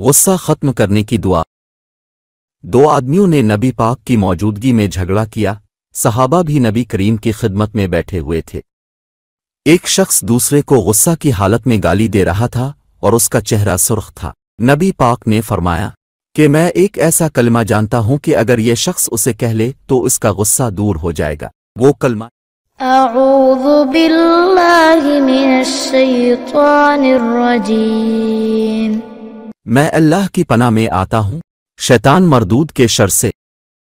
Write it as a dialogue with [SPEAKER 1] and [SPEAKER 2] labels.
[SPEAKER 1] गुस्सा खत्म करने की दुआ दो आदमियों ने नबी पाक की मौजूदगी में झगड़ा किया सहाबा भी नबी करीम की खिदमत में बैठे हुए थे एक शख्स दूसरे को गुस्सा की हालत में गाली दे रहा था और उसका चेहरा सुर्ख था नबी पाक ने फरमाया कि मैं एक ऐसा कलमा जानता हूं कि अगर यह शख्स उसे कह ले तो उसका गुस्सा दूर हो जाएगा वो कलमा
[SPEAKER 2] بالله من الشيطان الرجيم
[SPEAKER 1] मैं अल्लाह की पना में आता हूँ शैतान मरदूद के शर से